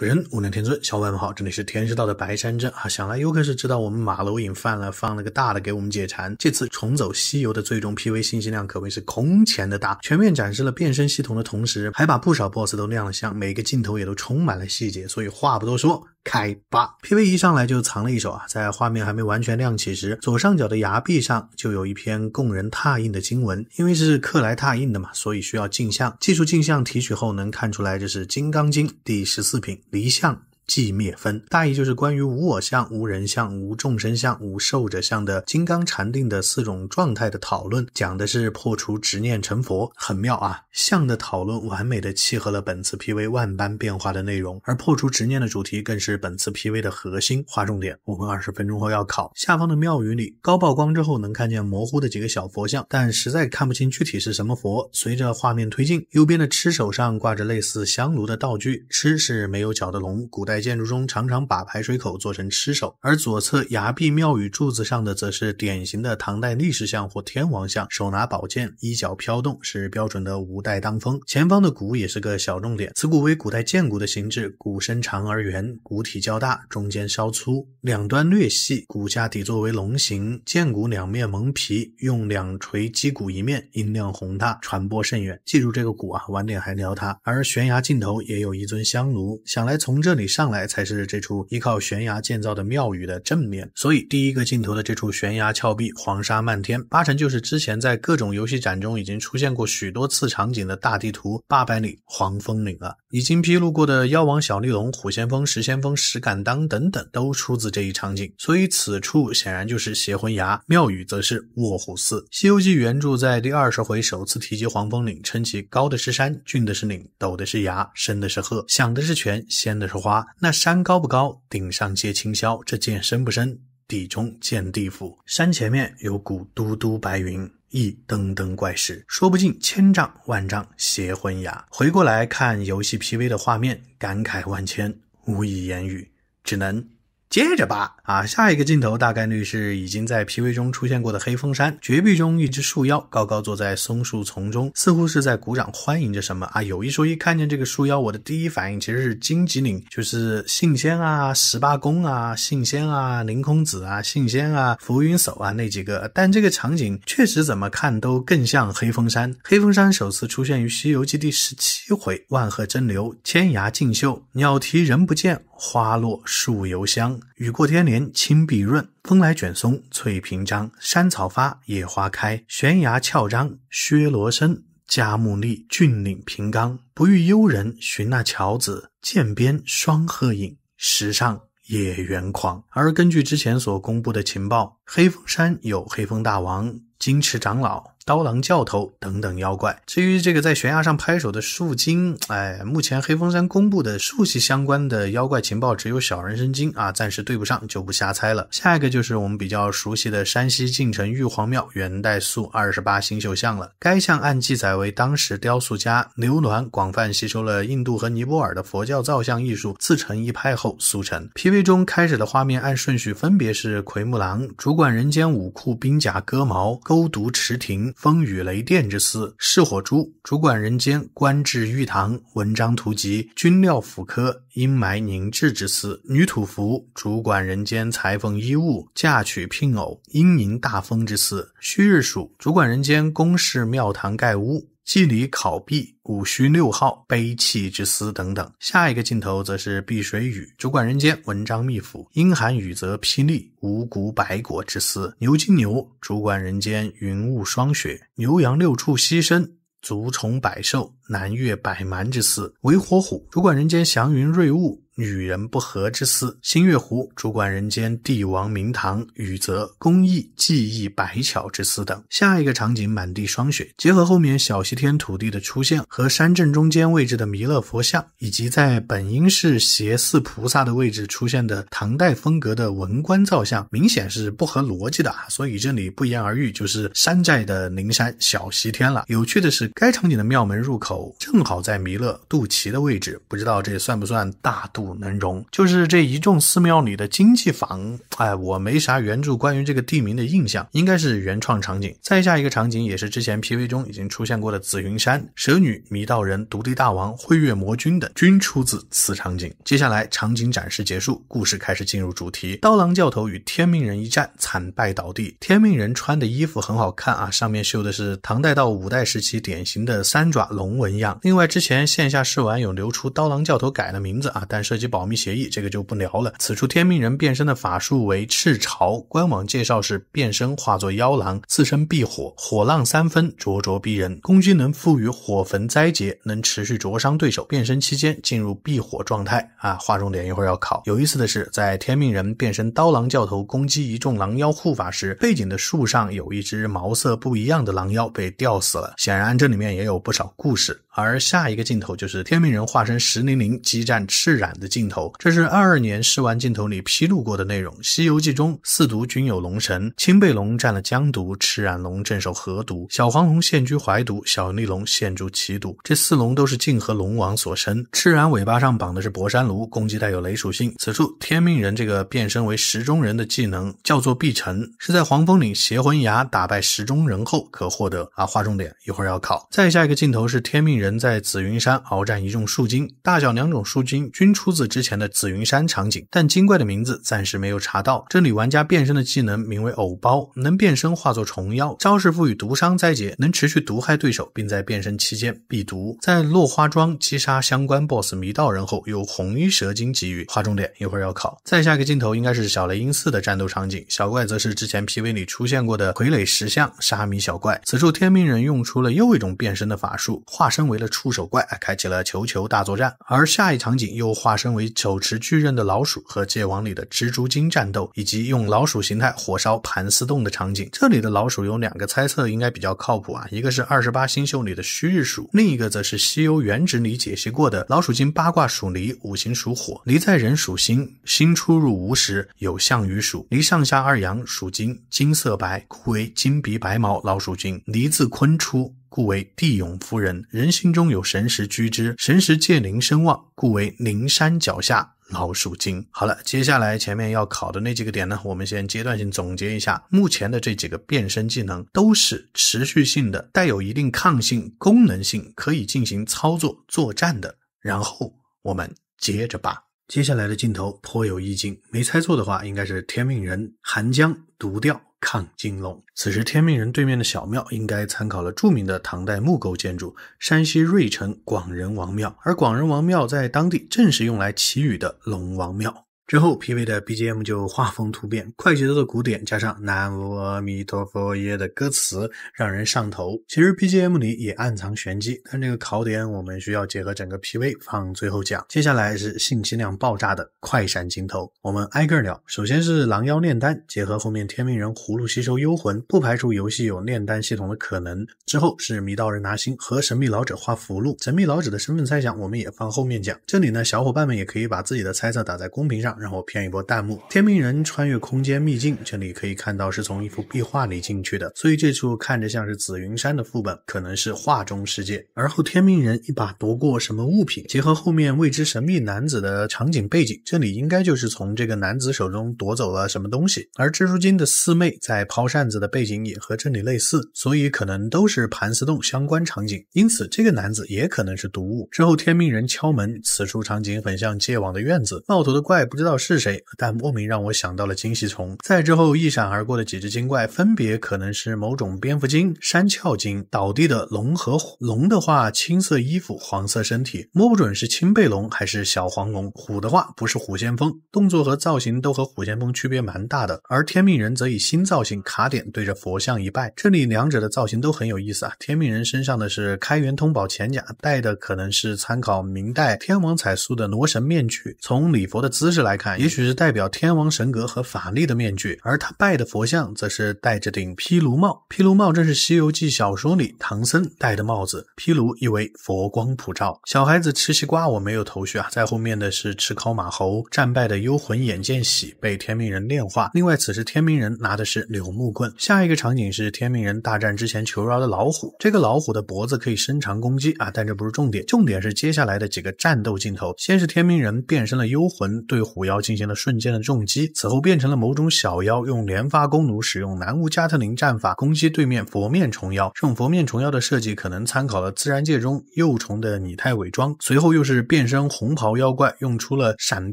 本人无量天尊，小伙伴们好，这里是天师道的白山镇啊。想来游客是知道我们马楼影犯了，放了个大的给我们解馋。这次重走西游的最终 PV 信息量可谓是空前的大，全面展示了变身系统的同时，还把不少 BOSS 都亮了相，每个镜头也都充满了细节。所以话不多说。开吧，PV 一上来就藏了一手啊，在画面还没完全亮起时，左上角的崖壁上就有一篇供人拓印的经文，因为是克来拓印的嘛，所以需要镜像技术。镜像提取后能看出来，这是《金刚经》第十四品离相。寂灭分大意就是关于无我相、无人相、无众生相、无寿者相的金刚禅定的四种状态的讨论，讲的是破除执念成佛，很妙啊！相的讨论完美的契合了本次 P V 万般变化的内容，而破除执念的主题更是本次 P V 的核心。划重点，我们二十分钟后要考。下方的庙宇里高曝光之后能看见模糊的几个小佛像，但实在看不清具体是什么佛。随着画面推进，右边的痴手上挂着类似香炉的道具，痴是没有脚的龙，古代。建筑中常常把排水口做成吃首，而左侧崖壁庙宇柱子上的，则是典型的唐代历史像或天王像，手拿宝剑，衣角飘动，是标准的五代当风。前方的鼓也是个小重点，此鼓为古代剑鼓的形制，鼓身长而圆，鼓体较大，中间稍粗，两端略细。鼓架底座为龙形，剑鼓两面蒙皮，用两锤击鼓一面，音量宏大，传播甚远。记住这个鼓啊，晚点还聊它。而悬崖尽头也有一尊香炉，想来从这里上。来才是这处依靠悬崖建造的庙宇的正面，所以第一个镜头的这处悬崖峭壁、黄沙漫天，八成就是之前在各种游戏展中已经出现过许多次场景的大地图八百里黄风岭啊！已经披露过的妖王小绿龙、虎先锋、石先锋、石敢当等等，都出自这一场景，所以此处显然就是邪魂崖，庙宇则是卧虎寺。《西游记》原著在第二十回首次提及黄风岭，称其高的是山，峻的是岭，陡的是崖，深的是壑，响的是泉，鲜的是花。那山高不高，顶上皆清霄；这涧深不深，底中见地府。山前面有股嘟嘟白云，一登登怪石，说不尽千丈万丈邪魂崖。回过来看游戏 PV 的画面，感慨万千，无以言语，只能。接着吧，啊，下一个镜头大概率是已经在《PV 中出现过的黑风山绝壁中，一只树妖高高坐在松树丛中，似乎是在鼓掌欢迎着什么啊。有一说一，看见这个树妖，我的第一反应其实是荆棘岭，就是杏仙啊、十八公啊、杏仙啊、凌空子啊、杏仙啊、浮云叟啊那几个。但这个场景确实怎么看都更像黑风山。黑风山首次出现于《西游记》第十七回，万壑争流，千崖竞秀，鸟啼人不见。花落树犹香，雨过天连青碧润。风来卷松翠屏张，山草发，野花开，悬崖峭张薛罗生，佳木立，峻岭平冈。不遇幽人寻那樵子，涧边双鹤影，石上野猿狂。而根据之前所公布的情报，黑风山有黑风大王、金池长老。刀郎教头等等妖怪。至于这个在悬崖上拍手的树精，哎，目前黑风山公布的树系相关的妖怪情报只有小人参精啊，暂时对不上，就不瞎猜了。下一个就是我们比较熟悉的山西晋城玉皇庙元代塑二十八星宿像了。该像按记载为当时雕塑家刘銮广泛吸收了印度和尼泊尔的佛教造像艺术，自成一派后塑成。PV 中开始的画面按顺序分别是奎木狼主管人间武库兵甲戈矛勾毒持亭。风雨雷电之司，是火珠，主管人间官至玉堂，文章图集，军料府科。阴霾凝滞之司，女土符，主管人间裁缝衣物，嫁娶聘偶。阴迎大风之司，戌日属，主管人间宫室庙堂盖屋。祭礼考毕，五戌六号，悲泣之思等等。下一个镜头则是碧水雨，主管人间文章秘府，阴寒雨则霹雳，五谷百果之思。牛金牛主管人间云雾霜雪，牛羊六畜牺牲，足虫百兽，南岳百蛮之思。为火虎主管人间祥云瑞雾。女人不和之思，新月湖主管人间帝王名堂；雨泽工艺技艺百巧之思等。下一个场景满地霜雪，结合后面小西天土地的出现和山正中间位置的弥勒佛像，以及在本应是斜寺菩萨的位置出现的唐代风格的文官造像，明显是不合逻辑的啊！所以这里不言而喻就是山寨的灵山小西天了。有趣的是，该场景的庙门入口正好在弥勒肚脐的位置，不知道这算不算大肚？能容就是这一众寺庙里的经济房，哎，我没啥原著关于这个地名的印象，应该是原创场景。再下一个场景也是之前 PV 中已经出现过的紫云山、蛇女、迷道人、独立大王、辉月魔君等，均出自此场景。接下来场景展示结束，故事开始进入主题。刀郎教头与天命人一战，惨败倒地。天命人穿的衣服很好看啊，上面绣的是唐代到五代时期典型的三爪龙纹样。另外，之前线下试玩有流出刀郎教头改了名字啊，但是。及保密协议，这个就不聊了。此处天命人变身的法术为赤潮，官网介绍是变身化作妖狼，自身避火，火浪三分，灼灼逼人，攻击能赋予火焚灾劫，能持续灼伤对手。变身期间进入避火状态，啊，划重点，一会儿要考。有意思的是，在天命人变身刀狼教头攻击一众狼妖护法时，背景的树上有一只毛色不一样的狼妖被吊死了，显然这里面也有不少故事。而下一个镜头就是天命人化身石灵灵激战赤染的镜头，这是二二年试玩镜头里披露过的内容。西游记中四毒均有龙神，青背龙占了江毒，赤染龙镇守河毒，小黄龙现居淮毒，小绿龙现住齐毒。这四龙都是泾河龙王所生。赤染尾巴上绑的是博山炉，攻击带有雷属性。此处天命人这个变身为石中人的技能叫做避尘，是在黄风岭邪魂崖打败石中人后可获得。啊，划重点，一会儿要考。再下一个镜头是天命人。在紫云山鏖战一众树精，大小两种树精均出自之前的紫云山场景，但精怪的名字暂时没有查到。这里玩家变身的技能名为藕包，能变身化作虫妖，招式赋予毒伤灾劫，能持续毒害对手，并在变身期间避毒。在落花庄击杀相关 BOSS 迷道人后，由红衣蛇精给予。划重点，一会儿要考。再下个镜头应该是小雷音寺的战斗场景，小怪则是之前 PV 里出现过的傀儡石像沙弥小怪。此处天命人用出了又一种变身的法术，化身。为了触手怪开启了球球大作战。而下一场景又化身为手持巨刃的老鼠和《界王》里的蜘蛛精战斗，以及用老鼠形态火烧盘丝洞的场景。这里的老鼠有两个猜测，应该比较靠谱啊。一个是二十八星宿里的虚日鼠，另一个则是《西游原旨》里解析过的老鼠精八卦属离，五行属火。离在人属星。星出入无时，有象于鼠。离上下二阳，属金，金色白，故为金鼻白毛老鼠精。离字坤出。故为地勇夫人，人心中有神识居之，神识借灵声望，故为灵山脚下老鼠精。好了，接下来前面要考的那几个点呢，我们先阶段性总结一下，目前的这几个变身技能都是持续性的，带有一定抗性功能性，可以进行操作作战的。然后我们接着吧。接下来的镜头颇有意境，没猜错的话，应该是天命人寒江独钓抗金龙。此时天命人对面的小庙，应该参考了著名的唐代木构建筑山西芮城广仁王庙，而广仁王庙在当地正是用来祈雨的龙王庙。之后 PV 的 BGM 就画风突变，快节奏的鼓点加上南无阿弥陀佛耶的歌词，让人上头。其实 BGM 里也暗藏玄机，但这个考点我们需要结合整个 PV 放最后讲。接下来是信息量爆炸的快闪镜头，我们挨个聊。首先是狼妖炼丹，结合后面天命人葫芦吸收幽魂，不排除游戏有炼丹系统的可能。之后是迷道人拿星和神秘老者画符箓，神秘老者的身份猜想我们也放后面讲。这里呢，小伙伴们也可以把自己的猜测打在公屏上。让我骗一波弹幕。天命人穿越空间秘境，这里可以看到是从一幅壁画里进去的，所以这处看着像是紫云山的副本，可能是画中世界。而后天命人一把夺过什么物品，结合后面未知神秘男子的场景背景，这里应该就是从这个男子手中夺走了什么东西。而蜘蛛精的四妹在抛扇子的背景也和这里类似，所以可能都是盘丝洞相关场景。因此这个男子也可能是毒物。之后天命人敲门，此处场景很像戒网的院子，冒头的怪不知道。道是谁，但莫名让我想到了金细虫。再之后一闪而过的几只精怪，分别可能是某种蝙蝠精、山魈精、倒地的龙和虎。龙的话，青色衣服，黄色身体，摸不准是青背龙还是小黄龙。虎的话，不是虎先锋，动作和造型都和虎先锋区别蛮大的。而天命人则以新造型卡点对着佛像一拜。这里两者的造型都很有意思啊。天命人身上的是开元通宝钱甲，戴的可能是参考明代天王彩塑的罗神面具。从礼佛的姿势来。来看，也许是代表天王神格和法力的面具，而他拜的佛像则是戴着顶毗卢帽。毗卢帽正是《西游记》小说里唐僧戴的帽子。毗卢意为佛光普照。小孩子吃西瓜，我没有头绪啊。在后面的是吃烤马猴战败的幽魂眼见喜被天命人炼化。另外，此时天命人拿的是柳木棍。下一个场景是天命人大战之前求饶的老虎。这个老虎的脖子可以伸长攻击啊，但这不是重点，重点是接下来的几个战斗镜头。先是天命人变身了幽魂对虎。五妖进行了瞬间的重击，此后变成了某种小妖，用连发弓弩，使用南无加特林战法攻击对面佛面虫妖。这种佛面虫妖的设计可能参考了自然界中幼虫的拟态伪装。随后又是变身红袍妖怪，用出了闪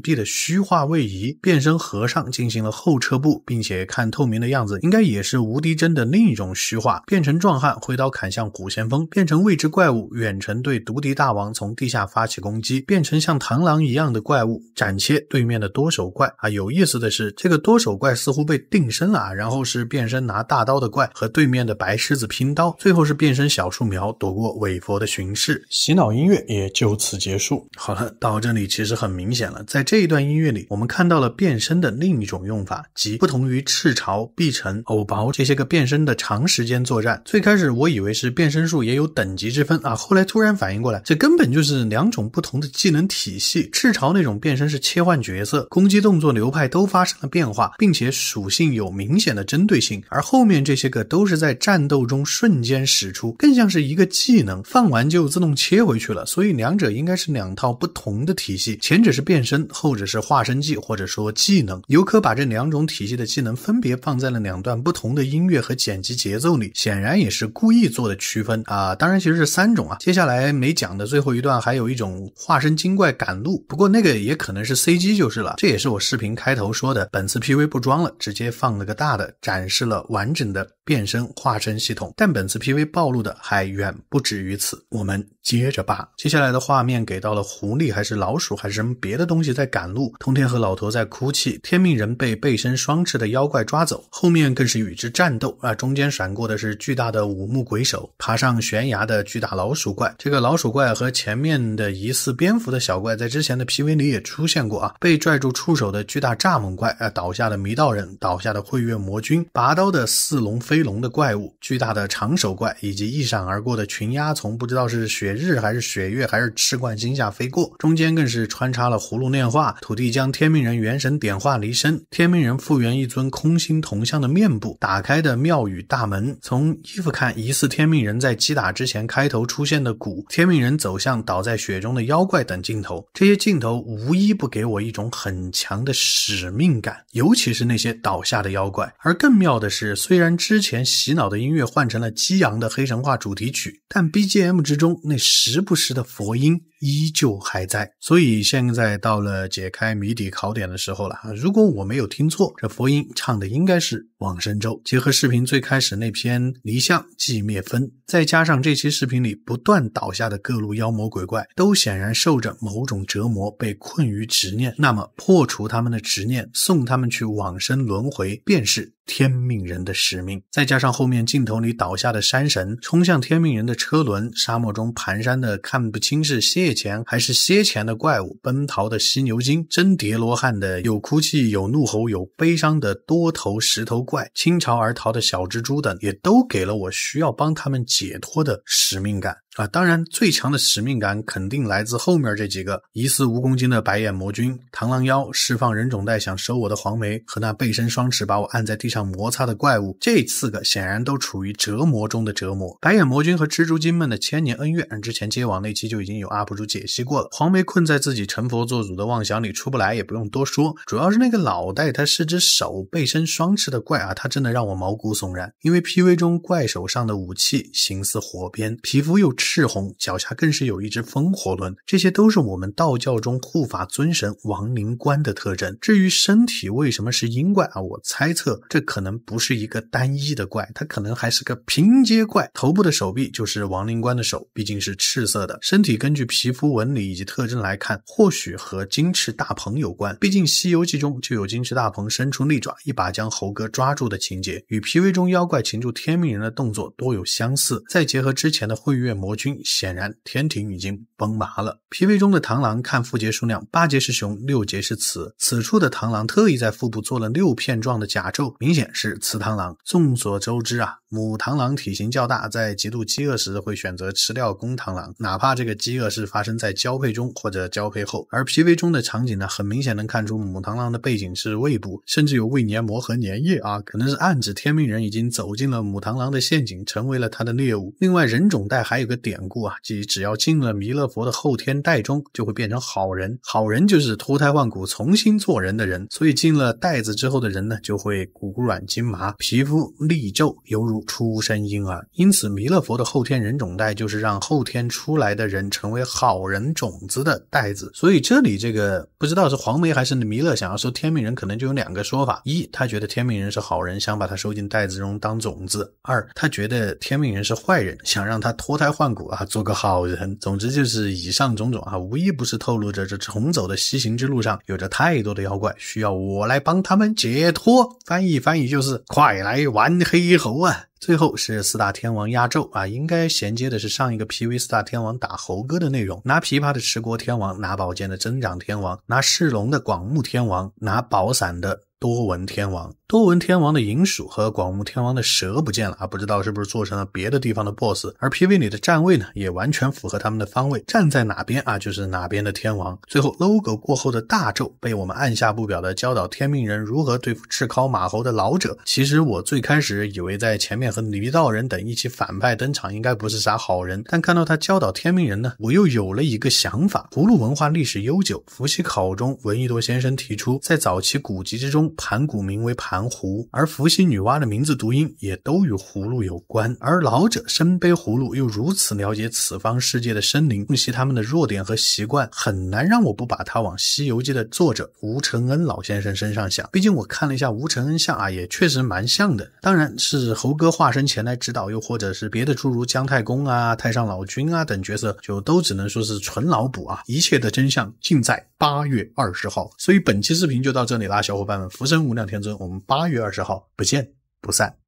避的虚化位移，变身和尚进行了后撤步，并且看透明的样子，应该也是无敌针的另一种虚化。变成壮汉挥刀砍向古先锋，变成未知怪物远程对毒敌大王从地下发起攻击，变成像螳螂一样的怪物斩切对面。的多手怪啊，有意思的是，这个多手怪似乎被定身了啊，然后是变身拿大刀的怪和对面的白狮子拼刀，最后是变身小树苗躲过韦佛的巡视，洗脑音乐也就此结束。好了，到这里其实很明显了，在这一段音乐里，我们看到了变身的另一种用法，即不同于赤潮、碧城、偶薄这些个变身的长时间作战。最开始我以为是变身术也有等级之分啊，后来突然反应过来，这根本就是两种不同的技能体系。赤潮那种变身是切换角色。色攻击动作流派都发生了变化，并且属性有明显的针对性，而后面这些个都是在战斗中瞬间使出，更像是一个技能，放完就自动切回去了。所以两者应该是两套不同的体系，前者是变身，后者是化身技或者说技能。游客把这两种体系的技能分别放在了两段不同的音乐和剪辑节奏里，显然也是故意做的区分啊。当然其实是三种啊，接下来没讲的最后一段还有一种化身精怪赶路，不过那个也可能是 CG，就是。这也是我视频开头说的，本次 P V 不装了，直接放了个大的，展示了完整的。变身化身系统，但本次 PV 暴露的还远不止于此，我们接着扒。接下来的画面给到了狐狸，还是老鼠，还是什么别的东西在赶路，通天和老头在哭泣，天命人被背身双翅的妖怪抓走，后面更是与之战斗啊！中间闪过的是巨大的五目鬼手，爬上悬崖的巨大老鼠怪，这个老鼠怪和前面的疑似蝙蝠的小怪在之前的 PV 里也出现过啊！被拽住触手的巨大蚱蜢怪，啊，倒下的迷道人，倒下的慧月魔君，拔刀的似龙非。飞龙的怪物、巨大的长手怪以及一闪而过的群鸦从不知道是雪日还是雪月还是赤贯星下飞过，中间更是穿插了葫芦炼化，土地将天命人元神点化离身，天命人复原一尊空心铜像的面部，打开的庙宇大门，从衣服看疑似天命人在击打之前开头出现的鼓，天命人走向倒在雪中的妖怪等镜头，这些镜头无一不给我一种很强的使命感，尤其是那些倒下的妖怪。而更妙的是，虽然之前。前洗脑的音乐换成了激昂的《黑神话》主题曲，但 BGM 之中那时不时的佛音。依旧还在，所以现在到了解开谜底考点的时候了啊！如果我没有听错，这佛音唱的应该是往生咒。结合视频最开始那篇离相即灭分，再加上这期视频里不断倒下的各路妖魔鬼怪，都显然受着某种折磨，被困于执念。那么破除他们的执念，送他们去往生轮回，便是天命人的使命。再加上后面镜头里倒下的山神，冲向天命人的车轮，沙漠中蹒跚的看不清是线。借钱还是歇钱的怪物，奔逃的犀牛精，真叠罗汉的有哭泣、有怒吼、有悲伤的多头石头怪，倾巢而逃的小蜘蛛等，也都给了我需要帮他们解脱的使命感。啊，当然，最强的使命感肯定来自后面这几个疑似蜈蚣精的白眼魔君、螳螂妖释放人种袋想收我的黄梅和那背身双翅把我按在地上摩擦的怪物。这四个显然都处于折磨中的折磨。白眼魔君和蜘蛛精们的千年恩怨，之前《接网那期就已经有 UP 主解析过了。黄梅困在自己成佛做主的妄想里出不来，也不用多说。主要是那个脑袋，它是只手背身双翅的怪啊，它真的让我毛骨悚然。因为 PV 中怪手上的武器形似火鞭，皮肤又赤。赤红脚下更是有一只风火轮，这些都是我们道教中护法尊神亡灵官的特征。至于身体为什么是阴怪啊，我猜测这可能不是一个单一的怪，它可能还是个拼接怪。头部的手臂就是亡灵官的手，毕竟是赤色的。身体根据皮肤纹理以及特征来看，或许和金翅大鹏有关。毕竟《西游记》中就有金翅大鹏伸出利爪，一把将猴哥抓住的情节，与 PV 中妖怪擒住天命人的动作多有相似。再结合之前的会月魔。显然天庭已经崩麻了。皮 v 中的螳螂看腹节数量，八节是雄，六节是雌。此处的螳螂特意在腹部做了六片状的甲胄，明显是雌螳螂。众所周知啊，母螳螂体型较大，在极度饥饿时会选择吃掉公螳螂，哪怕这个饥饿是发生在交配中或者交配后。而皮 v 中的场景呢，很明显能看出母螳螂的背景是胃部，甚至有胃黏膜和粘液啊，可能是暗指天命人已经走进了母螳螂的陷阱，成为了它的猎物。另外，人种带还有个。典故啊，即只要进了弥勒佛的后天袋中，就会变成好人。好人就是脱胎换骨、重新做人的人。所以进了袋子之后的人呢，就会骨软筋麻、皮肤利皱，犹如出生婴儿。因此，弥勒佛的后天人种袋就是让后天出来的人成为好人种子的袋子。所以这里这个不知道是黄眉还是弥勒想要收天命人，可能就有两个说法：一，他觉得天命人是好人，想把他收进袋子中当种子；二，他觉得天命人是坏人，想让他脱胎换。股啊，做个好人。总之就是以上种种啊，无一不是透露着这重走的西行之路上有着太多的妖怪，需要我来帮他们解脱。翻译翻译就是，快来玩黑猴啊！最后是四大天王压轴啊，应该衔接的是上一个 PV 四大天王打猴哥的内容。拿琵琶的持国天王，拿宝剑的增长天王，拿世龙的广目天王，拿宝伞的多闻天王。多闻天王的银鼠和广目天王的蛇不见了啊，不知道是不是做成了别的地方的 BOSS。而 PV 里的站位呢，也完全符合他们的方位，站在哪边啊就是哪边的天王。最后 logo 过后的大咒被我们按下不表的教导天命人如何对付赤尻马猴的老者。其实我最开始以为在前面和驴道人等一起反派登场应该不是啥好人，但看到他教导天命人呢，我又有了一个想法。葫芦文化历史悠久，伏羲考中闻一多先生提出，在早期古籍之中，盘古名为盘。南湖，而伏羲、女娲的名字读音也都与葫芦有关。而老者身背葫芦，又如此了解此方世界的生灵，洞悉他们的弱点和习惯，很难让我不把他往《西游记》的作者吴承恩老先生身上想。毕竟我看了一下吴承恩像啊，也确实蛮像的。当然是猴哥化身前来指导，又或者是别的诸如姜太公啊、太上老君啊等角色，就都只能说是纯脑补啊。一切的真相尽在八月二十号。所以本期视频就到这里啦，小伙伴们，福生无量天尊，我们。八月二十号，不见不散。